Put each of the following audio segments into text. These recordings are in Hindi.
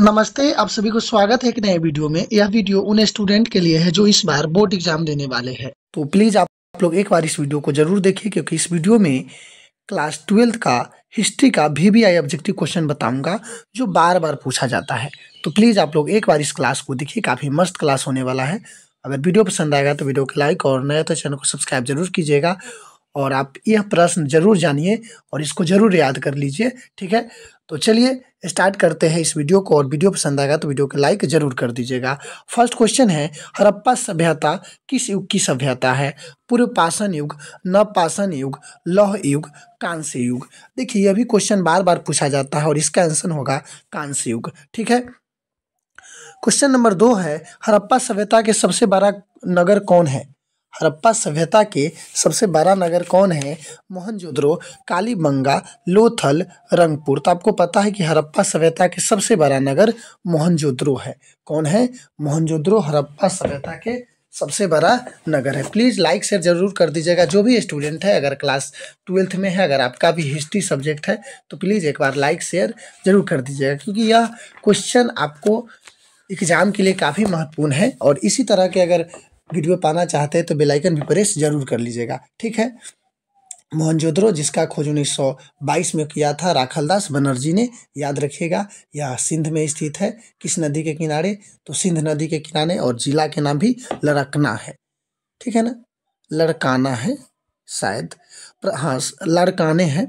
नमस्ते आप सभी को स्वागत है एक नए वीडियो में यह वीडियो उन स्टूडेंट के लिए है जो इस बार बोर्ड एग्जाम देने वाले हैं तो प्लीज़ आप लोग एक बार इस वीडियो को जरूर देखिए क्योंकि इस वीडियो में क्लास ट्वेल्थ का हिस्ट्री का V V I objective question बताऊंगा जो बार बार पूछा जाता है तो प्लीज़ आप लोग एक बार इस क्लास को देखिए काफ़ी मस्त क्लास होने वाला है अगर वीडियो पसंद आएगा तो वीडियो को लाइक और नया तो चैनल को सब्सक्राइब जरूर कीजिएगा और आप यह प्रश्न जरूर जानिए और इसको जरूर याद कर लीजिए ठीक है तो चलिए स्टार्ट करते हैं इस वीडियो को और वीडियो पसंद आएगा तो वीडियो को लाइक जरूर कर दीजिएगा फर्स्ट क्वेश्चन है हरप्पा सभ्यता किस युग की सभ्यता है पूर्व पाषण युग पाषण युग लौह युग कांस्य युग देखिए यह भी क्वेश्चन बार बार पूछा जाता है और इसका आंसर होगा कांस्य युग ठीक है क्वेश्चन नंबर दो है हरप्पा सभ्यता के सबसे बड़ा नगर कौन है हरप्पा सभ्यता के सबसे बड़ा नगर कौन है मोहनजोदड़ो कालीबंगा लोथल रंगपुर तो आपको पता है कि हरप्पा सभ्यता के सबसे बड़ा नगर मोहनजोदड़ो है कौन है मोहनजोदड़ो हरप्पा सभ्यता के सबसे बड़ा नगर है प्लीज़ लाइक शेयर जरूर कर दीजिएगा जो भी स्टूडेंट है अगर क्लास ट्वेल्थ में है अगर आपका भी हिस्ट्री सब्जेक्ट है तो प्लीज़ एक बार लाइक शेयर जरूर कर दीजिएगा क्योंकि यह क्वेश्चन आपको एग्ज़ाम के लिए काफ़ी महत्वपूर्ण है और इसी तरह के अगर वीडियो पाना चाहते हैं तो बेलाइकन भी प्रेस जरूर कर लीजिएगा ठीक है मोहनजोद्रो जिसका खोज 1922 में किया था राखलदास बनर्जी ने याद रखिएगा यह सिंध में स्थित है किस नदी के किनारे तो सिंध नदी के किनारे और जिला के नाम भी लड़कना है ठीक है ना लड़काना है शायद हाँ लड़काने हैं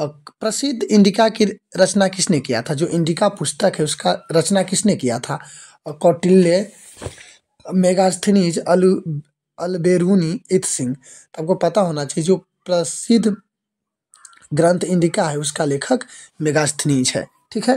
और प्रसिद्ध इंडिका की रचना किसने किया था जो इंडिका पुस्तक है उसका रचना किसने किया था और कौटिल्य मेगास्थनीज अल अलबेरूनी सिंह तो आपको पता होना चाहिए जो प्रसिद्ध ग्रंथ इंडिका है उसका लेखक मेगास्थनीज है ठीक है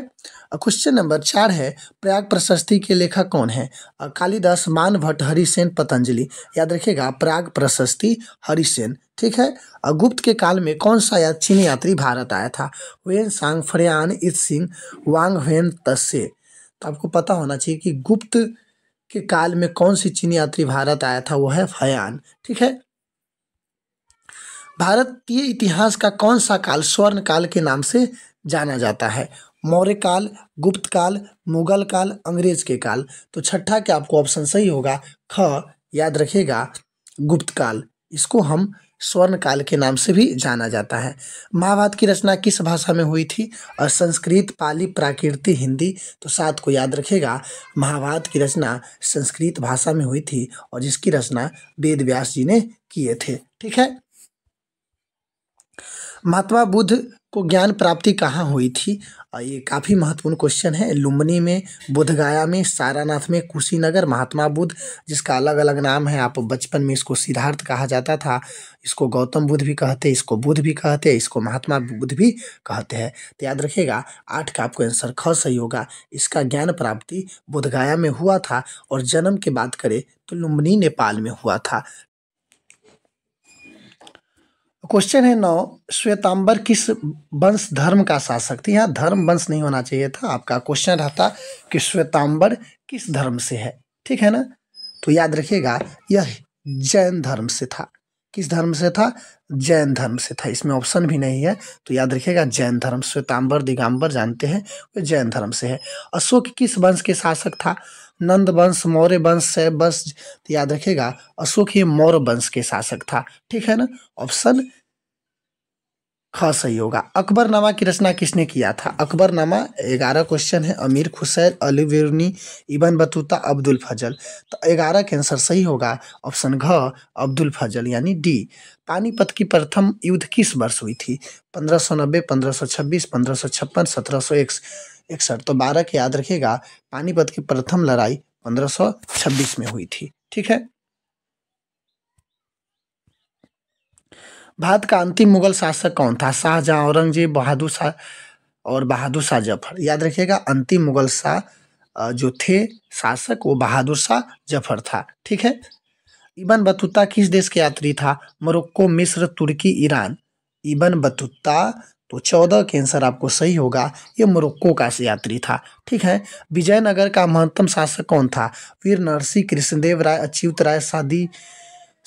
क्वेश्चन नंबर चार है प्रयाग प्रशस्ति के लेखक कौन है कालिदास मान भट्ट हरिसेन पतंजलि याद रखिएगा प्राग प्रशस्ति हरिसेन ठीक है गुप्त के काल में कौन सा या चीनी यात्री भारत आया था वेन सांग फ्रयान इत सिंह वांग वेन तस्से तो आपको पता होना चाहिए कि गुप्त के काल में कौन सी चीनी यात्री भारत आया था वो है फयान ठीक है भारतीय इतिहास का कौन सा काल स्वर्ण काल के नाम से जाना जाता है मौर्य काल गुप्त काल मुगल काल अंग्रेज के काल तो छठा के आपको ऑप्शन सही होगा ख याद रखिएगा गुप्त काल इसको हम स्वर्ण काल के नाम से भी जाना जाता है महाभारत की रचना किस भाषा में हुई थी और संस्कृत पाली प्राकृति हिंदी तो सात को याद रखेगा महाभारत की रचना संस्कृत भाषा में हुई थी और जिसकी रचना वेद व्यास जी ने किए थे ठीक है महात्मा बुद्ध को ज्ञान प्राप्ति कहाँ हुई थी ये काफ़ी महत्वपूर्ण क्वेश्चन है लुम्बनी में बोधगया में सारानाथ में कुशीनगर महात्मा बुद्ध जिसका अलग अलग नाम है आप बचपन में इसको सिद्धार्थ कहा जाता था इसको गौतम बुद्ध भी कहते इसको बुद्ध भी कहते इसको महात्मा बुद्ध भी कहते हैं तो याद रखिएगा आठ का आपको आंसर ख सही होगा इसका ज्ञान प्राप्ति बोधगया में हुआ था और जन्म की बात करें तो लुम्बनी नेपाल में हुआ था क्वेश्चन है नौ श्वेतांबर किस वंश धर्म का शासक थी यहाँ धर्म वंश नहीं होना चाहिए था आपका क्वेश्चन रहता कि श्वेतांबर किस धर्म से है ठीक है ना तो याद रखिएगा यह जैन धर्म से था किस धर्म से था जैन धर्म से था इसमें ऑप्शन भी नहीं है तो याद रखिएगा जैन धर्म श्वेतांबर दिगंबर जानते हैं वे जैन धर्म से है अशोक किस वंश के शासक था नंद वंश मौर्य वंश से वंश तो याद रखिएगा अशोक ही मौर्य वंश के शासक था ठीक है ना ऑप्शन ख सही होगा अकबरनामा की रचना किसने किया था अकबरनामा ग्यारह क्वेश्चन है Amir Khusrau Al Biruni Ibn Battuta Abul Fazl तो ग्यारह के आंसर सही होगा ऑप्शन घ अब्दुल फजल यानी डी पानीपत की प्रथम युद्ध किस वर्ष हुई थी पंद्रह सौ नब्बे पंद्रह सौ छब्बीस पंद्रह सौ छप्पन सत्रह सौ इकसठ तो बारह के याद रखेगा पानीपत की प्रथम लड़ाई पंद्रह सौ छब्बीस में हुई थी ठीक है भारत का अंतिम मुगल शासक कौन था शाहजहां औरंगजेब बहादुर शाह और बहादुर शाह जफर याद रखिएगा अंतिम मुगल शाह जो थे शासक वो बहादुर शाह जफर था ठीक है इबन बतूता किस देश के यात्री था मोरक्को मिस्र तुर्की ईरान इबन बतूता तो चौदह के आंसर आपको सही होगा ये मोरक्को का यात्री था ठीक है विजयनगर का महत्तम शासक कौन था वीर नरसिंह कृष्णदेव राय अच्युत राय सादी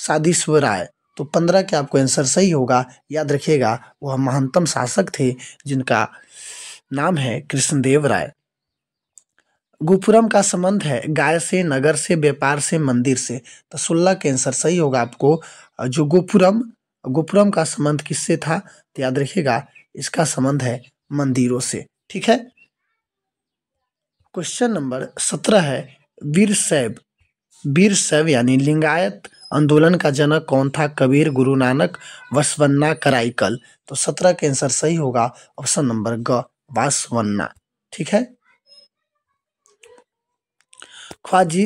सादीश्वर राय तो पंद्रह के आपको आंसर सही होगा याद रखिएगा वह महानतम शासक थे जिनका नाम है कृष्णदेव राय गोपुरम का संबंध है गाय से नगर से व्यापार से मंदिर से तो सोलह के आंसर सही होगा आपको जो गोपुरम गोपुरम का संबंध किससे था तो याद रखिएगा इसका संबंध है मंदिरों से ठीक है क्वेश्चन नंबर सत्रह है वीर सैब वीर सैब यानी लिंगायत आंदोलन का जनक कौन था कबीर गुरु नानक वसवन्ना कराईकल तो सत्रह के आंसर सही होगा ऑप्शन नंबर ग वासवन्ना ठीक है ख्वाजी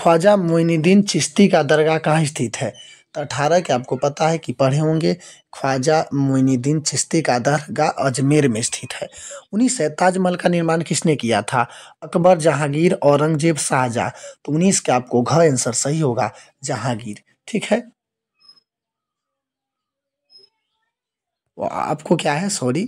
ख्वाजा मोइनुद्दीन चिश्ती का दरगाह कहाँ स्थित है अठारह के आपको पता है कि पढ़े होंगे ख्वाजा मोइनुद्दीन चिश्ती का दरगाह अजमेर में स्थित है उन्हीं से ताजमहल का निर्माण किसने किया था अकबर जहांगीर औरंगजेब शाहजहाँ तो उन्नीस के आपको घ आंसर सही होगा जहांगीर ठीक है आपको क्या है सॉरी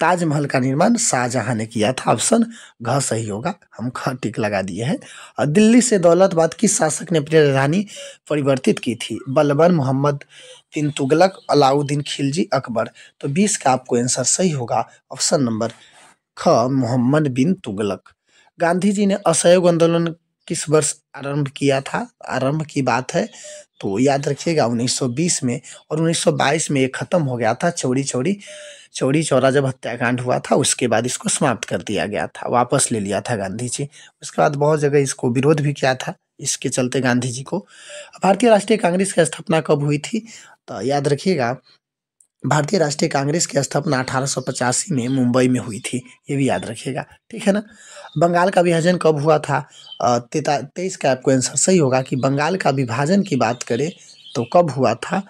ताजमहल का निर्माण शाहजहां ने किया था ऑप्शन घ सही होगा हम ख टिक लगा दिए हैं दिल्ली से दौलतबाद किस शासक ने अपनी राजधानी परिवर्तित की थी बलबन मोहम्मद बिन तुगलक अलाउद्दीन खिलजी अकबर तो बीस का आपको आंसर सही होगा ऑप्शन नंबर ख मोहम्मद बिन तुगलक गांधी जी ने असहयोग आंदोलन किस वर्ष आरंभ किया था आरंभ की बात है तो याद रखिएगा 1920 में और 1922 में ये ख़त्म हो गया था चौड़ी चौड़ी चौड़ी चौरा जब हत्याकांड हुआ था उसके बाद इसको समाप्त कर दिया गया था वापस ले लिया था गांधी जी उसके बाद बहुत जगह इसको विरोध भी किया था इसके चलते गांधी जी को भारतीय राष्ट्रीय कांग्रेस की स्थापना कब हुई थी तो याद रखिएगा भारतीय राष्ट्रीय कांग्रेस की स्थापना अठारह में मुंबई में हुई थी ये भी याद रखिएगा ठीक है ना बंगाल का विभाजन कब हुआ था तेईस का आपको आंसर सही होगा कि बंगाल का विभाजन की बात करें तो कब हुआ था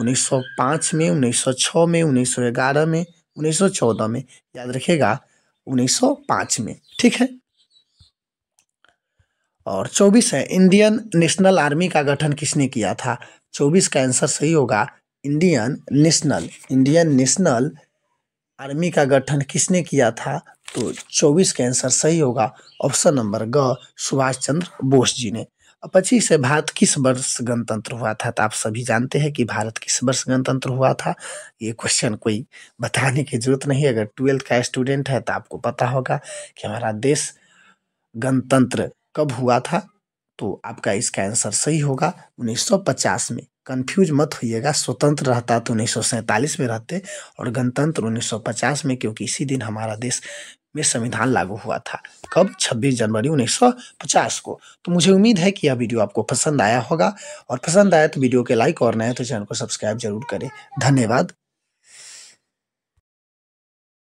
1905 में 1906 में 1911 में 1914 में याद रखिएगा 1905 में ठीक है और 24 है इंडियन नेशनल आर्मी का गठन किसने किया था 24 का आंसर सही होगा Indian National Indian National Army का गठन किसने किया था तो 24 का आंसर सही होगा ऑप्शन नंबर ग सुभाष चंद्र बोस जी ने पच्चीस से भारत किस वर्ष गणतंत्र हुआ था तो आप सभी जानते हैं कि भारत किस वर्ष गणतंत्र हुआ था ये क्वेश्चन कोई बताने की जरूरत नहीं अगर ट्वेल्थ का स्टूडेंट है तो आपको पता होगा कि हमारा देश गणतंत्र कब हुआ था तो आपका इसका आंसर सही होगा 1950 में कंफ्यूज मत होइएगा स्वतंत्र रहता तो उन्नीस में रहते और गणतंत्र 1950 में क्योंकि इसी दिन हमारा देश में संविधान लागू हुआ था कब 26 जनवरी 1950 को तो मुझे उम्मीद है कि यह वीडियो आपको पसंद आया होगा और पसंद आया तो वीडियो के लाइक और नए तो चैनल को सब्सक्राइब जरूर करें धन्यवाद